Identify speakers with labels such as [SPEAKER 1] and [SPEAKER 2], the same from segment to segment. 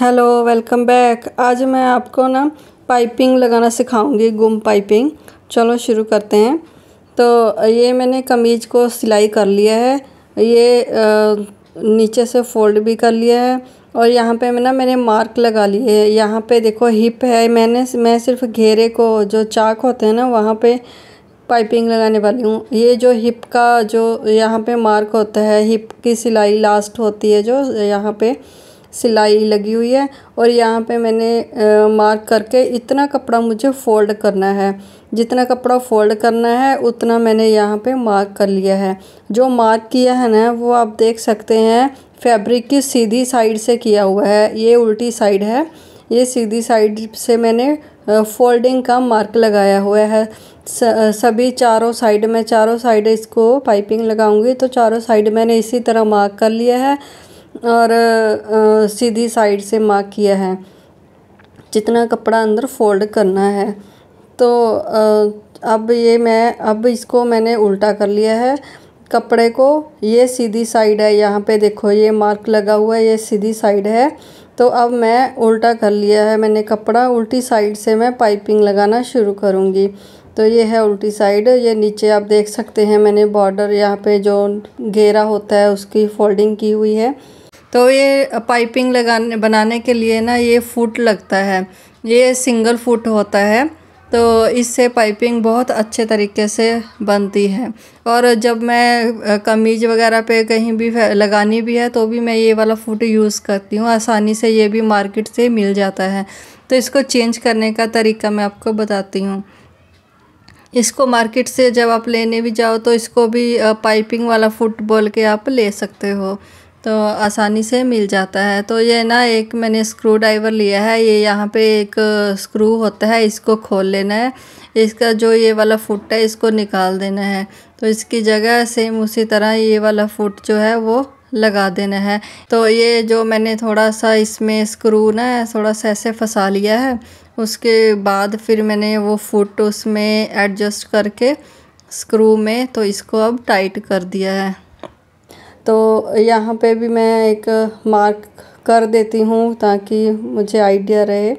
[SPEAKER 1] hello welcome back आज मैं आपको ना पाइपिंग लगाना सिखाऊंगी गुम पाइपिंग चलो शुरू करते हैं तो ये मैंने कमीज़ को सिलाई कर लिया है ये नीचे से फोल्ड भी कर लिया है और यहाँ पे मैं ना मैंने मार्क लगा लिए है यहाँ पे देखो हिप है मैंने मैं सिर्फ घेरे को जो चाक होते हैं ना वहाँ पे पाइपिंग लगाने वाली हूँ ये जो हिप का जो यहाँ पे मार्क होता है हिप की सिलाई लास्ट होती है जो यहाँ पे सिलाई लगी हुई है और यहाँ पे मैंने मार्क करके इतना कपड़ा मुझे फोल्ड करना है जितना कपड़ा फोल्ड करना है उतना मैंने यहाँ पे मार्क कर लिया है जो मार्क किया है ना वो आप देख सकते हैं फैब्रिक की सीधी साइड से किया हुआ है ये उल्टी साइड है ये सीधी साइड से मैंने फोल्डिंग का मार्क लगाया हुआ है सभी चारों साइड में चारों साइड इसको पाइपिंग लगाऊंगी तो चारों साइड मैंने इसी तरह मार्क कर लिया है और आ, सीधी साइड से मार्क किया है जितना कपड़ा अंदर फोल्ड करना है तो आ, अब ये मैं अब इसको मैंने उल्टा कर लिया है कपड़े को ये सीधी साइड है यहाँ पे देखो ये मार्क लगा हुआ है ये सीधी साइड है तो अब मैं उल्टा कर लिया है मैंने कपड़ा उल्टी साइड से मैं पाइपिंग लगाना शुरू करूँगी तो ये है उल्टी साइड ये नीचे आप देख सकते हैं मैंने बॉर्डर यहाँ पे जो घेरा होता है उसकी फोल्डिंग की हुई है तो ये पाइपिंग लगाने बनाने के लिए ना ये फुट लगता है ये सिंगल फुट होता है तो इससे पाइपिंग बहुत अच्छे तरीके से बनती है और जब मैं कमीज वगैरह पे कहीं भी लगानी भी है तो भी मैं ये वाला फुट यूज़ करती हूँ आसानी से ये भी मार्केट से मिल जाता है तो इसको चेंज करने का तरीका मैं आपको बताती हूँ इसको मार्केट से जब आप लेने भी जाओ तो इसको भी पाइपिंग वाला फुट बोल के आप ले सकते हो तो आसानी से मिल जाता है तो ये ना एक मैंने स्क्रू ड्राइवर लिया है ये यहाँ पे एक स्क्रू होता है इसको खोल लेना है इसका जो ये वाला फुट है इसको निकाल देना है तो इसकी जगह सेम उसी तरह ये वाला फुट जो है वो लगा देना है तो ये जो मैंने थोड़ा सा इसमें स्क्रू ना थोड़ा सा ऐसे फंसा लिया है उसके बाद फिर मैंने वो फुट उसमें एडजस्ट करके स्क्रू में तो इसको अब टाइट कर दिया है तो यहाँ पे भी मैं एक मार्क कर देती हूँ ताकि मुझे आइडिया रहे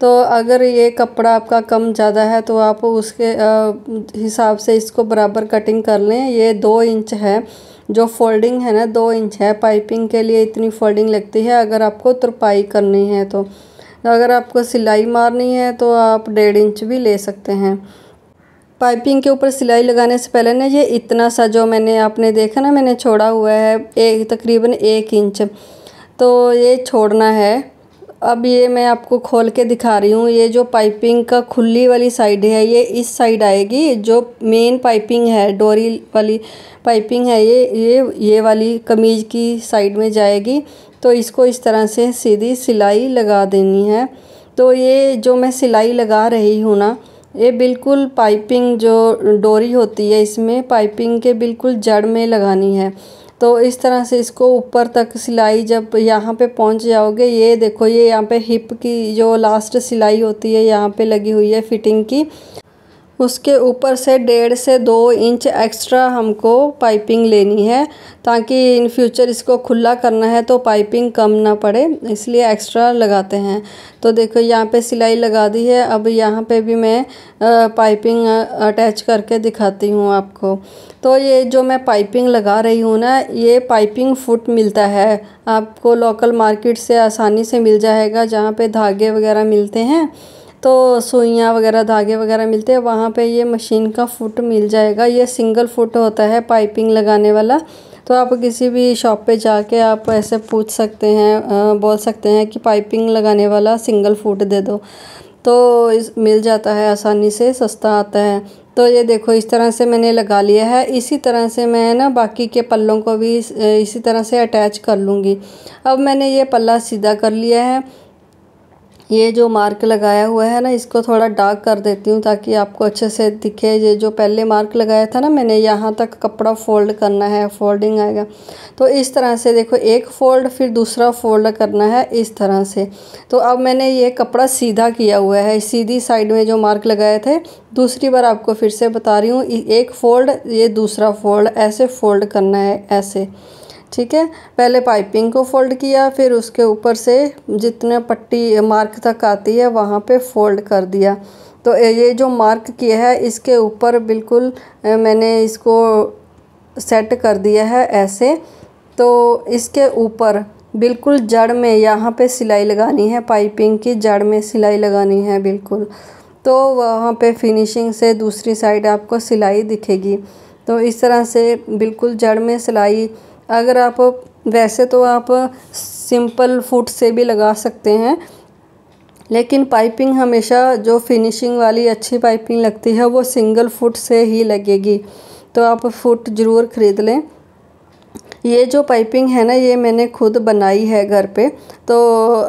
[SPEAKER 1] तो अगर ये कपड़ा आपका कम ज़्यादा है तो आप उसके हिसाब से इसको बराबर कटिंग कर लें ये दो इंच है जो फोल्डिंग है ना दो इंच है पाइपिंग के लिए इतनी फोल्डिंग लगती है अगर आपको तुरपाई करनी है तो अगर आपको सिलाई मारनी है तो आप डेढ़ इंच भी ले सकते हैं पाइपिंग के ऊपर सिलाई लगाने से पहले ना ये इतना सा जो मैंने आपने देखा ना मैंने छोड़ा हुआ है एक तकरीबन एक इंच तो ये छोड़ना है अब ये मैं आपको खोल के दिखा रही हूँ ये जो पाइपिंग का खुली वाली साइड है ये इस साइड आएगी जो मेन पाइपिंग है डोरी वाली पाइपिंग है ये ये ये वाली कमीज की साइड में जाएगी तो इसको इस तरह से सीधी सिलाई लगा देनी है तो ये जो मैं सिलाई लगा रही हूँ ना ये बिल्कुल पाइपिंग जो डोरी होती है इसमें पाइपिंग के बिल्कुल जड़ में लगानी है तो इस तरह से इसको ऊपर तक सिलाई जब यहाँ पे पहुँच जाओगे ये देखो ये यहाँ पे हिप की जो लास्ट सिलाई होती है यहाँ पे लगी हुई है फिटिंग की उसके ऊपर से डेढ़ से दो इंच एक्स्ट्रा हमको पाइपिंग लेनी है ताकि इन फ्यूचर इसको खुला करना है तो पाइपिंग कम ना पड़े इसलिए एक्स्ट्रा लगाते हैं तो देखो यहाँ पे सिलाई लगा दी है अब यहाँ पे भी मैं पाइपिंग अटैच करके दिखाती हूँ आपको तो ये जो मैं पाइपिंग लगा रही हूँ ना ये पाइपिंग फुट मिलता है आपको लोकल मार्केट से आसानी से मिल जाएगा जहाँ पर धागे वगैरह मिलते हैं तो सुइयाँ वगैरह धागे वगैरह मिलते हैं वहाँ पे ये मशीन का फुट मिल जाएगा ये सिंगल फुट होता है पाइपिंग लगाने वाला तो आप किसी भी शॉप पे जाके आप ऐसे पूछ सकते हैं बोल सकते हैं कि पाइपिंग लगाने वाला सिंगल फुट दे दो तो इस मिल जाता है आसानी से सस्ता आता है तो ये देखो इस तरह से मैंने लगा लिया है इसी तरह से मैं ना बाकी के पल्लों को भी इसी तरह से अटैच कर लूँगी अब मैंने ये पल्ला सीधा कर लिया है ये जो मार्क लगाया हुआ है ना इसको थोड़ा डार्क कर देती हूँ ताकि आपको अच्छे से दिखे ये जो पहले मार्क लगाया था ना मैंने यहाँ तक कपड़ा फोल्ड करना है फोल्डिंग आएगा तो इस तरह से देखो एक फोल्ड फिर दूसरा फोल्ड करना है इस तरह से तो अब मैंने ये कपड़ा सीधा किया हुआ है सीधी साइड में जो मार्क लगाए थे दूसरी बार आपको फिर से बता रही हूँ एक फ़ोल्ड ये दूसरा फोल्ड ऐसे फोल्ड करना है ऐसे ठीक है पहले पाइपिंग को फोल्ड किया फिर उसके ऊपर से जितने पट्टी मार्क तक आती है वहाँ पे फोल्ड कर दिया तो ये जो मार्क किया है इसके ऊपर बिल्कुल मैंने इसको सेट कर दिया है ऐसे तो इसके ऊपर बिल्कुल जड़ में यहाँ पे सिलाई लगानी है पाइपिंग की जड़ में सिलाई लगानी है बिल्कुल तो वहाँ पे फिनिशिंग से दूसरी साइड आपको सिलाई दिखेगी तो इस तरह से बिल्कुल जड़ में सिलाई अगर आप वैसे तो आप सिंपल फुट से भी लगा सकते हैं लेकिन पाइपिंग हमेशा जो फिनिशिंग वाली अच्छी पाइपिंग लगती है वो सिंगल फुट से ही लगेगी तो आप फुट ज़रूर ख़रीद लें ये जो पाइपिंग है ना ये मैंने खुद बनाई है घर पे तो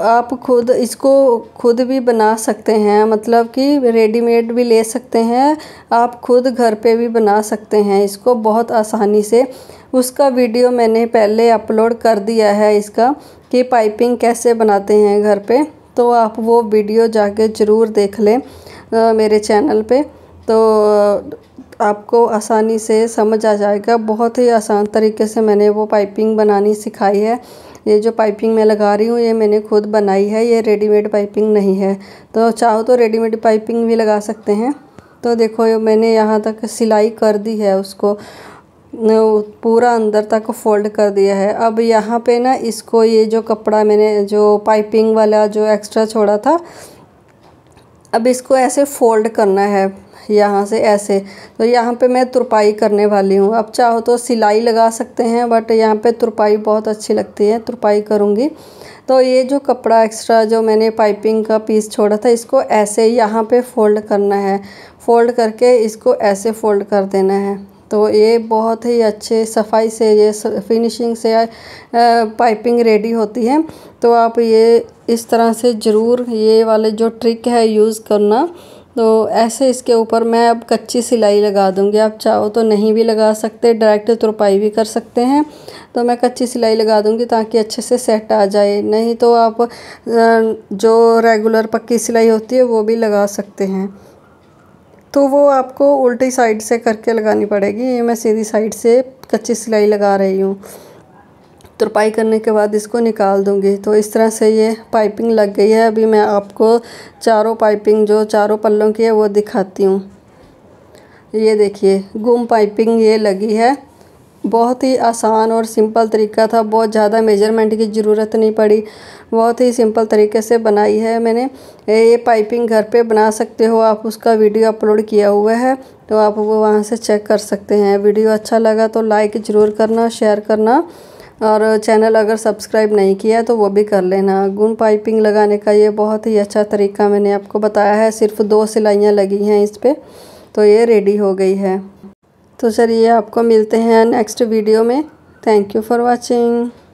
[SPEAKER 1] आप खुद इसको खुद भी बना सकते हैं मतलब कि रेडीमेड भी ले सकते हैं आप खुद घर पे भी बना सकते हैं इसको बहुत आसानी से उसका वीडियो मैंने पहले अपलोड कर दिया है इसका कि पाइपिंग कैसे बनाते हैं घर पे तो आप वो वीडियो जाके ज़रूर देख लें मेरे चैनल पे तो आपको आसानी से समझ आ जाएगा बहुत ही आसान तरीके से मैंने वो पाइपिंग बनानी सिखाई है ये जो पाइपिंग मैं लगा रही हूँ ये मैंने खुद बनाई है ये रेडीमेड पाइपिंग नहीं है तो चाहो तो रेडीमेड पाइपिंग भी लगा सकते हैं तो देखो मैंने यहाँ तक सिलाई कर दी है उसको पूरा अंदर तक फोल्ड कर दिया है अब यहाँ पे ना इसको ये जो कपड़ा मैंने जो पाइपिंग वाला जो एक्स्ट्रा छोड़ा था अब इसको ऐसे फोल्ड करना है यहाँ से ऐसे तो यहाँ पे मैं तुरपाई करने वाली हूँ अब चाहो तो सिलाई लगा सकते हैं बट यहाँ पे तुरपाई बहुत अच्छी लगती है तुरपाई करूँगी तो ये जो कपड़ा एक्स्ट्रा जो मैंने पाइपिंग का पीस छोड़ा था इसको ऐसे यहाँ पे फोल्ड करना है फोल्ड करके इसको ऐसे फोल्ड कर देना है तो ये बहुत ही अच्छे सफाई से ये फिनिशिंग से पाइपिंग रेडी होती है तो आप ये इस तरह से ज़रूर ये वाले जो ट्रिक है यूज़ करना तो ऐसे इसके ऊपर मैं अब कच्ची सिलाई लगा दूंगी आप चाहो तो नहीं भी लगा सकते डायरेक्ट तुरपाई भी कर सकते हैं तो मैं कच्ची सिलाई लगा दूंगी ताकि अच्छे से सेट आ जाए नहीं तो आप जो रेगुलर पक्की सिलाई होती है वो भी लगा सकते हैं तो वो आपको उल्टी साइड से करके लगानी पड़ेगी ये मैं सीधी साइड से कच्ची सिलाई लगा रही हूँ तुरपाई करने के बाद इसको निकाल दूंगी तो इस तरह से ये पाइपिंग लग गई है अभी मैं आपको चारों पाइपिंग जो चारों पल्लों की है वो दिखाती हूँ ये देखिए गुम पाइपिंग ये लगी है बहुत ही आसान और सिंपल तरीका था बहुत ज़्यादा मेजरमेंट की ज़रूरत नहीं पड़ी बहुत ही सिंपल तरीके से बनाई है मैंने ये पाइपिंग घर पे बना सकते हो आप उसका वीडियो अपलोड किया हुआ है तो आप वो वहाँ से चेक कर सकते हैं वीडियो अच्छा लगा तो लाइक ज़रूर करना शेयर करना और चैनल अगर सब्सक्राइब नहीं किया तो वो भी कर लेना गुण पाइपिंग लगाने का ये बहुत ही अच्छा तरीका मैंने आपको बताया है सिर्फ दो सिलाइयाँ लगी हैं इस पर तो ये रेडी हो गई है तो चलिए आपको मिलते हैं नेक्स्ट वीडियो में थैंक यू फॉर वॉचिंग